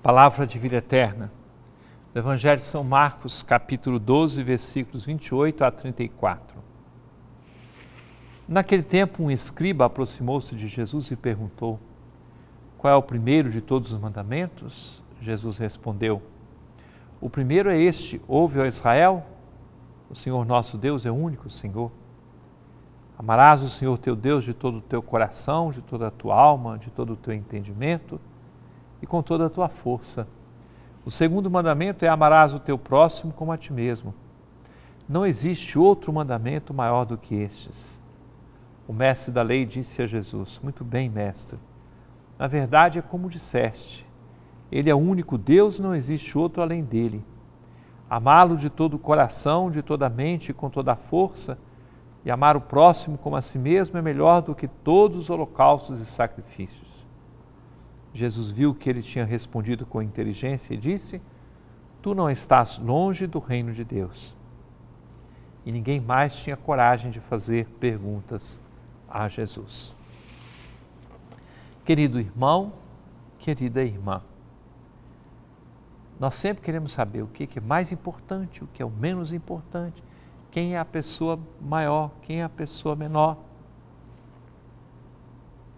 Palavra de vida eterna. Do Evangelho de São Marcos, capítulo 12, versículos 28 a 34. Naquele tempo, um escriba aproximou-se de Jesus e perguntou: Qual é o primeiro de todos os mandamentos? Jesus respondeu: O primeiro é este: Ouve, ó Israel, o Senhor nosso Deus é o único Senhor. Amarás o Senhor teu Deus de todo o teu coração, de toda a tua alma, de todo o teu entendimento e com toda a tua força. O segundo mandamento é amarás o teu próximo como a ti mesmo. Não existe outro mandamento maior do que estes. O mestre da lei disse a Jesus: Muito bem, mestre. Na verdade, é como disseste: Ele é o único Deus e não existe outro além dele. Amá-lo de todo o coração, de toda a mente e com toda a força, e amar o próximo como a si mesmo é melhor do que todos os holocaustos e sacrifícios. Jesus viu que ele tinha respondido com inteligência e disse: Tu não estás longe do reino de Deus. E ninguém mais tinha coragem de fazer perguntas a Jesus. Querido irmão, querida irmã, nós sempre queremos saber o que é mais importante, o que é o menos importante, quem é a pessoa maior, quem é a pessoa menor.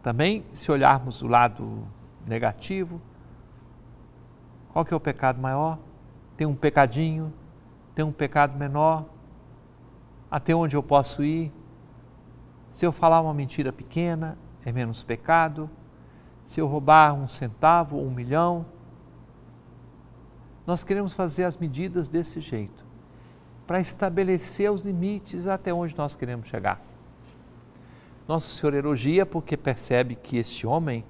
Também, se olharmos o lado negativo. Qual que é o pecado maior? Tem um pecadinho, tem um pecado menor. Até onde eu posso ir? Se eu falar uma mentira pequena, é menos pecado. Se eu roubar um centavo ou um milhão, nós queremos fazer as medidas desse jeito, para estabelecer os limites até onde nós queremos chegar. Nosso Senhor elogia porque percebe que este homem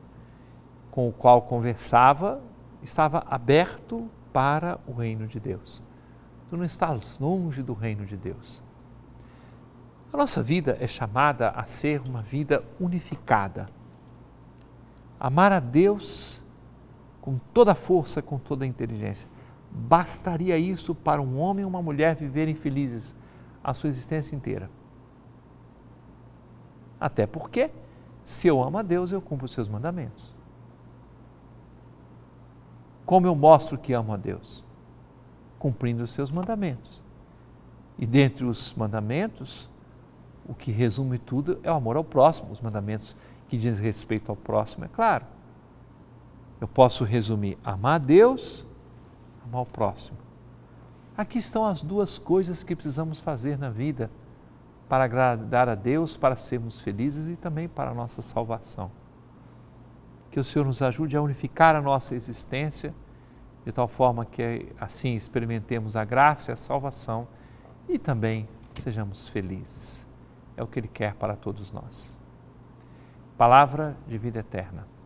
com o qual conversava estava aberto para o reino de Deus. Tu não estás longe do reino de Deus. A nossa vida é chamada a ser uma vida unificada. Amar a Deus com toda a força, com toda a inteligência. Bastaria isso para um homem e uma mulher viverem felizes a sua existência inteira. Até porque, se eu amo a Deus, eu cumpro os seus mandamentos. Como eu mostro que amo a Deus? Cumprindo os seus mandamentos. E dentre os mandamentos, o que resume tudo é o amor ao próximo, os mandamentos que dizem respeito ao próximo, é claro. Eu posso resumir: amar a Deus, amar o próximo. Aqui estão as duas coisas que precisamos fazer na vida para agradar a Deus, para sermos felizes e também para a nossa salvação que o Senhor nos ajude a unificar a nossa existência, de tal forma que assim experimentemos a graça e a salvação e também sejamos felizes. É o que Ele quer para todos nós. Palavra de vida eterna.